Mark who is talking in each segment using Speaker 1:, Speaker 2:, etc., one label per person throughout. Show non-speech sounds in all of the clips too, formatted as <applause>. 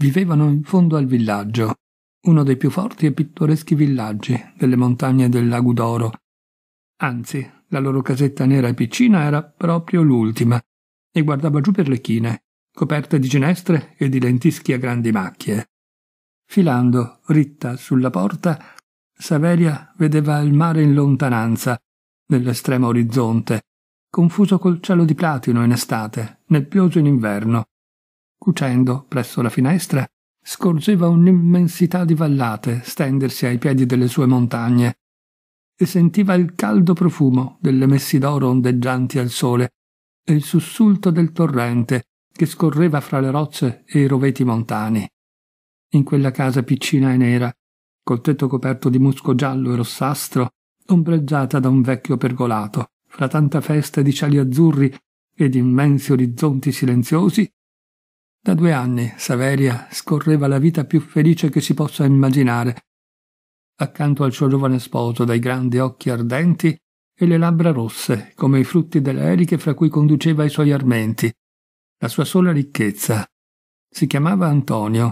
Speaker 1: Vivevano in fondo al villaggio, uno dei più forti e pittoreschi villaggi delle montagne del Lagudoro. Anzi, la loro casetta nera e piccina era proprio l'ultima e guardava giù per le chine, coperte di ginestre e di lentischi a grandi macchie. Filando, ritta sulla porta, Saveria vedeva il mare in lontananza, nell'estremo orizzonte, confuso col cielo di platino in estate, nebbioso in inverno, Cucendo presso la finestra, scorgeva un'immensità di vallate stendersi ai piedi delle sue montagne e sentiva il caldo profumo delle messi d'oro ondeggianti al sole e il sussulto del torrente che scorreva fra le rocce e i roveti montani. In quella casa piccina e nera, col tetto coperto di musco giallo e rossastro, ombreggiata da un vecchio pergolato, fra tanta festa di cieli azzurri ed immensi orizzonti silenziosi, da due anni Saveria scorreva la vita più felice che si possa immaginare, accanto al suo giovane sposo dai grandi occhi ardenti e le labbra rosse come i frutti delle eriche fra cui conduceva i suoi armenti. La sua sola ricchezza. Si chiamava Antonio,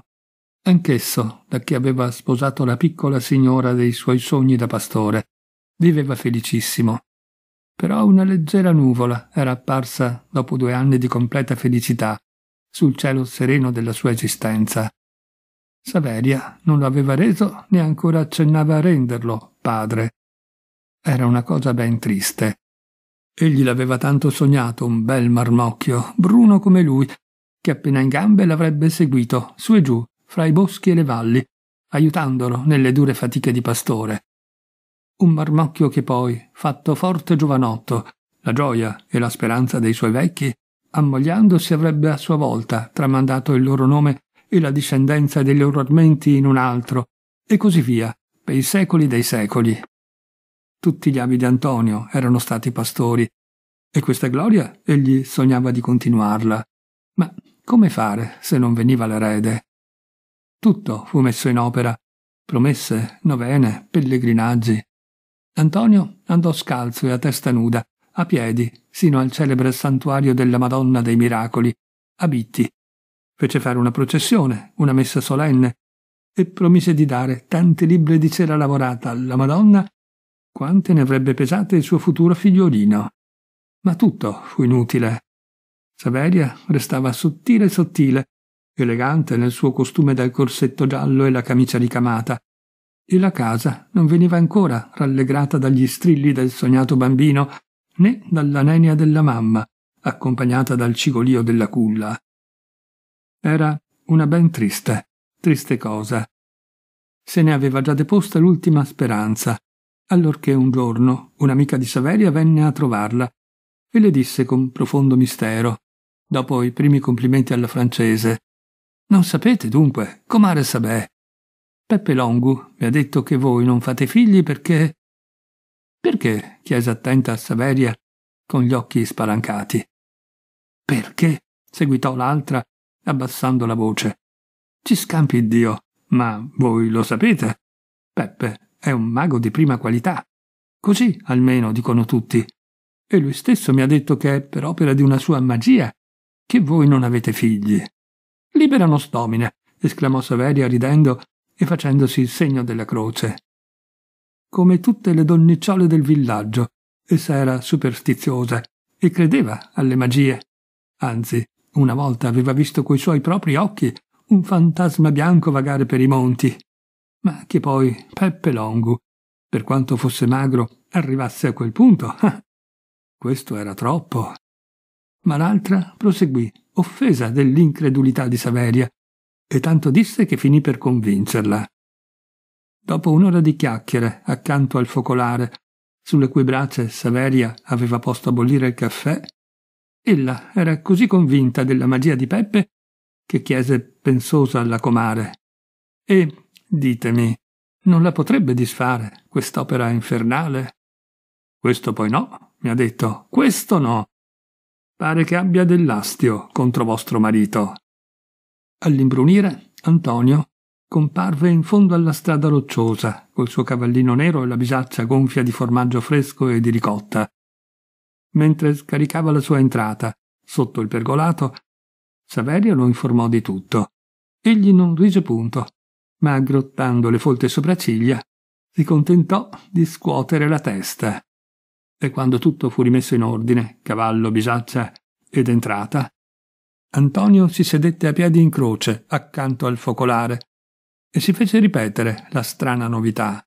Speaker 1: anch'esso da che aveva sposato la piccola signora dei suoi sogni da pastore. Viveva felicissimo. Però una leggera nuvola era apparsa dopo due anni di completa felicità sul cielo sereno della sua esistenza. Saveria non lo aveva reso né ancora accennava a renderlo padre. Era una cosa ben triste. Egli l'aveva tanto sognato, un bel marmocchio, bruno come lui, che appena in gambe l'avrebbe seguito, su e giù, fra i boschi e le valli, aiutandolo nelle dure fatiche di pastore. Un marmocchio che poi, fatto forte giovanotto, la gioia e la speranza dei suoi vecchi, Ammogliandosi avrebbe a sua volta tramandato il loro nome e la discendenza dei loro armenti in un altro, e così via, per i secoli dei secoli. Tutti gli avi di Antonio erano stati pastori, e questa gloria egli sognava di continuarla. Ma come fare se non veniva l'erede? Tutto fu messo in opera, promesse, novene, pellegrinaggi. Antonio andò scalzo e a testa nuda a piedi sino al celebre santuario della Madonna dei Miracoli, a Bitti. Fece fare una processione, una messa solenne, e promise di dare tante libbre di cera lavorata alla Madonna quante ne avrebbe pesate il suo futuro figliolino. Ma tutto fu inutile. Saveria restava sottile e sottile, elegante nel suo costume dal corsetto giallo e la camicia ricamata, e la casa non veniva ancora rallegrata dagli strilli del sognato bambino né dalla nenia della mamma, accompagnata dal cigolio della culla. Era una ben triste, triste cosa. Se ne aveva già deposta l'ultima speranza, allorché un giorno un'amica di Saveria venne a trovarla e le disse con profondo mistero, dopo i primi complimenti alla francese, Non sapete dunque, comare Sabè. Peppe Longu mi ha detto che voi non fate figli perché perché? chiese attenta Saveria con gli occhi spalancati. Perché? seguitò l'altra, abbassando la voce. Ci scampi Dio, ma voi lo sapete. Peppe è un mago di prima qualità. Così, almeno, dicono tutti. E lui stesso mi ha detto che è per opera di una sua magia che voi non avete figli. Libera nostomine, esclamò Saveria ridendo e facendosi il segno della croce come tutte le donnicciole del villaggio. Essa era superstiziosa e credeva alle magie. Anzi, una volta aveva visto coi suoi propri occhi un fantasma bianco vagare per i monti. Ma che poi Peppe Longu, per quanto fosse magro, arrivasse a quel punto. <laughs> Questo era troppo. Ma l'altra proseguì, offesa dell'incredulità di Saveria, e tanto disse che finì per convincerla. Dopo un'ora di chiacchiere accanto al focolare, sulle cui braccia Saveria aveva posto a bollire il caffè, ella era così convinta della magia di Peppe che chiese pensosa alla comare. E, ditemi, non la potrebbe disfare quest'opera infernale? Questo poi no, mi ha detto, questo no. Pare che abbia dell'astio contro vostro marito. All'imbrunire, Antonio, comparve in fondo alla strada rocciosa, col suo cavallino nero e la bisaccia gonfia di formaggio fresco e di ricotta. Mentre scaricava la sua entrata, sotto il pergolato, Saverio lo informò di tutto. Egli non rise punto, ma aggrottando le folte sopracciglia, si contentò di scuotere la testa. E quando tutto fu rimesso in ordine, cavallo, bisaccia ed entrata, Antonio si sedette a piedi in croce accanto al focolare e si fece ripetere la strana novità.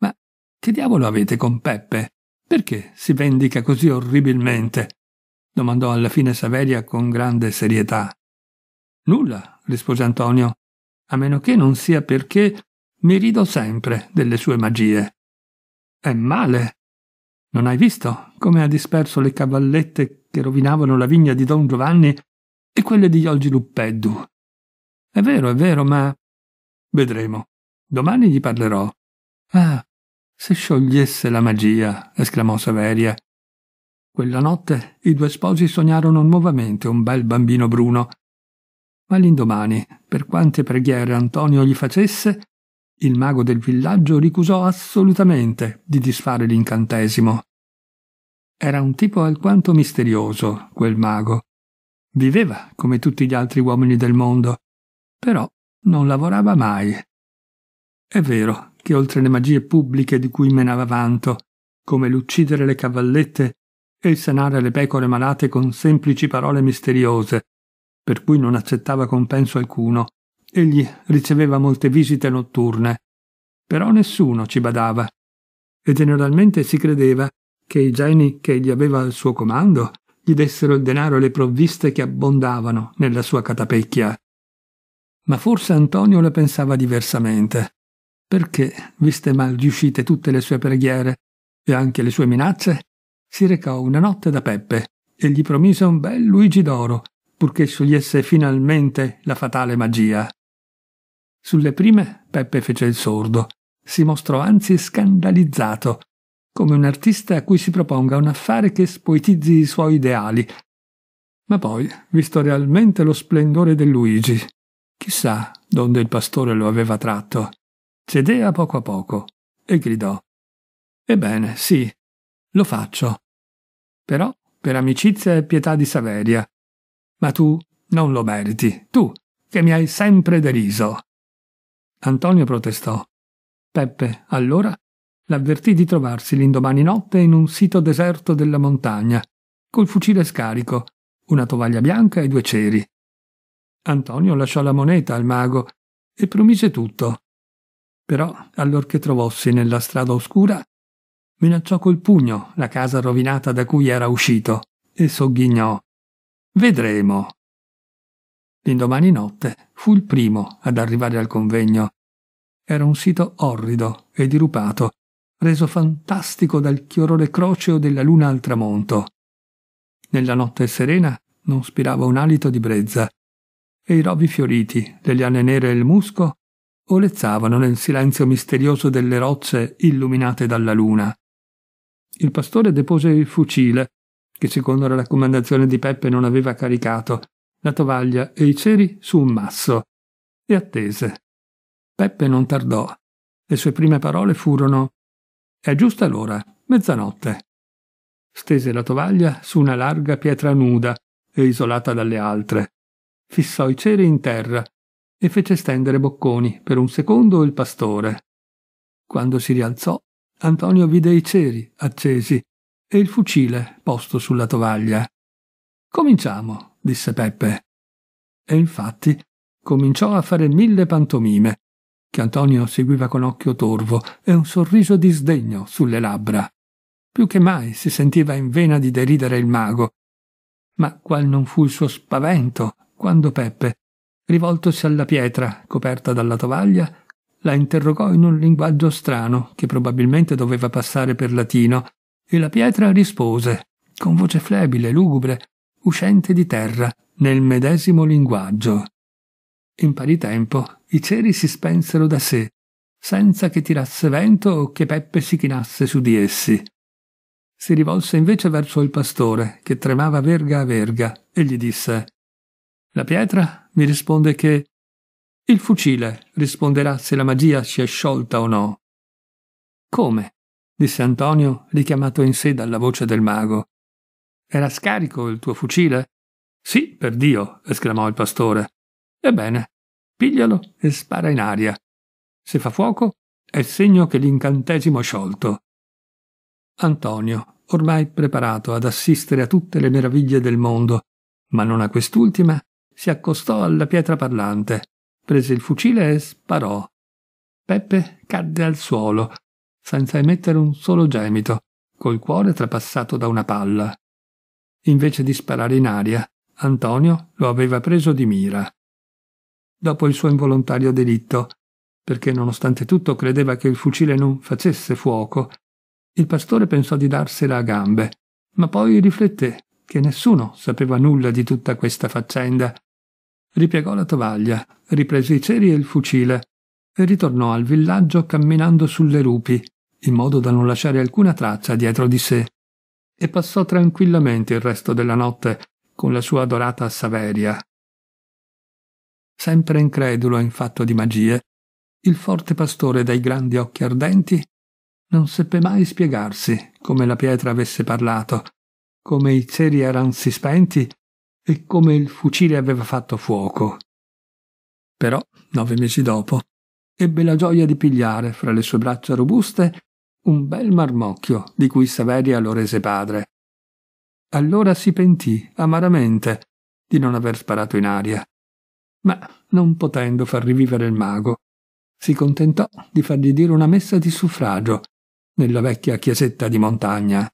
Speaker 1: Ma che diavolo avete con Peppe? Perché si vendica così orribilmente? domandò alla fine Saveria con grande serietà. Nulla, rispose Antonio, a meno che non sia perché mi rido sempre delle sue magie. È male. Non hai visto come ha disperso le cavallette che rovinavano la vigna di Don Giovanni e quelle di Giorgi Luppeddu? È vero, è vero, ma Vedremo. Domani gli parlerò. Ah, se sciogliesse la magia, esclamò Saveria. Quella notte i due sposi sognarono nuovamente un bel bambino bruno. Ma l'indomani, per quante preghiere Antonio gli facesse, il mago del villaggio ricusò assolutamente di disfare l'incantesimo. Era un tipo alquanto misterioso, quel mago. Viveva come tutti gli altri uomini del mondo, però non lavorava mai. È vero che oltre le magie pubbliche di cui menava vanto, come l'uccidere le cavallette e il sanare le pecore malate con semplici parole misteriose, per cui non accettava compenso alcuno, egli riceveva molte visite notturne, però nessuno ci badava, e generalmente si credeva che i geni che egli aveva al suo comando gli dessero il denaro e le provviste che abbondavano nella sua catapecchia. Ma forse Antonio la pensava diversamente, perché, viste mal riuscite tutte le sue preghiere e anche le sue minacce, si recò una notte da Peppe e gli promise un bel Luigi d'oro, purché sciogliesse finalmente la fatale magia. Sulle prime Peppe fece il sordo, si mostrò anzi scandalizzato, come un artista a cui si proponga un affare che spoetizzi i suoi ideali. Ma poi, visto realmente lo splendore del Luigi Chissà donde il pastore lo aveva tratto. Sedea poco a poco e gridò. Ebbene, sì, lo faccio. Però per amicizia e pietà di Saveria. Ma tu non lo meriti, tu che mi hai sempre deriso. Antonio protestò. Peppe, allora, l'avvertì di trovarsi l'indomani notte in un sito deserto della montagna, col fucile scarico, una tovaglia bianca e due ceri. Antonio lasciò la moneta al mago e promise tutto. Però, allorché trovossi nella strada oscura, minacciò col pugno la casa rovinata da cui era uscito e sogghignò. Vedremo. L'indomani notte fu il primo ad arrivare al convegno. Era un sito orrido e dirupato, reso fantastico dal chiarore croceo della luna al tramonto. Nella notte serena non spirava un alito di brezza e i rovi fioriti, le liane nere e il musco olezzavano nel silenzio misterioso delle rocce illuminate dalla luna. Il pastore depose il fucile, che secondo la raccomandazione di Peppe non aveva caricato, la tovaglia e i ceri su un masso, e attese. Peppe non tardò. Le sue prime parole furono È giusta l'ora, mezzanotte. Stese la tovaglia su una larga pietra nuda e isolata dalle altre fissò i ceri in terra e fece stendere bocconi per un secondo il pastore. Quando si rialzò, Antonio vide i ceri accesi e il fucile posto sulla tovaglia. Cominciamo, disse Peppe. E infatti cominciò a fare mille pantomime, che Antonio seguiva con occhio torvo e un sorriso di sdegno sulle labbra. Più che mai si sentiva in vena di deridere il mago. Ma qual non fu il suo spavento quando Peppe, rivoltosi alla pietra coperta dalla tovaglia, la interrogò in un linguaggio strano che probabilmente doveva passare per latino, e la pietra rispose, con voce flebile, lugubre, uscente di terra, nel medesimo linguaggio. In pari tempo i ceri si spensero da sé, senza che tirasse vento o che Peppe si chinasse su di essi. Si rivolse invece verso il pastore, che tremava verga a verga, e gli disse la pietra mi risponde che il fucile risponderà se la magia si è sciolta o no. Come? disse Antonio, richiamato in sé dalla voce del mago. Era scarico il tuo fucile? Sì, per Dio, esclamò il pastore. Ebbene, piglialo e spara in aria. Se fa fuoco, è segno che l'incantesimo è sciolto. Antonio, ormai preparato ad assistere a tutte le meraviglie del mondo, ma non a quest'ultima, si accostò alla pietra parlante, prese il fucile e sparò. Peppe cadde al suolo, senza emettere un solo gemito, col cuore trapassato da una palla. Invece di sparare in aria, Antonio lo aveva preso di mira. Dopo il suo involontario delitto, perché nonostante tutto credeva che il fucile non facesse fuoco, il pastore pensò di darsela a gambe, ma poi rifletté che nessuno sapeva nulla di tutta questa faccenda ripiegò la tovaglia, riprese i ceri e il fucile e ritornò al villaggio camminando sulle rupi, in modo da non lasciare alcuna traccia dietro di sé, e passò tranquillamente il resto della notte con la sua adorata Saveria. Sempre incredulo in fatto di magie, il forte pastore dai grandi occhi ardenti non seppe mai spiegarsi come la pietra avesse parlato, come i ceri erano si spenti e come il fucile aveva fatto fuoco. Però, nove mesi dopo, ebbe la gioia di pigliare fra le sue braccia robuste un bel marmocchio di cui Saveria lo rese padre. Allora si pentì amaramente di non aver sparato in aria, ma non potendo far rivivere il mago, si contentò di fargli dire una messa di suffragio nella vecchia chiesetta di montagna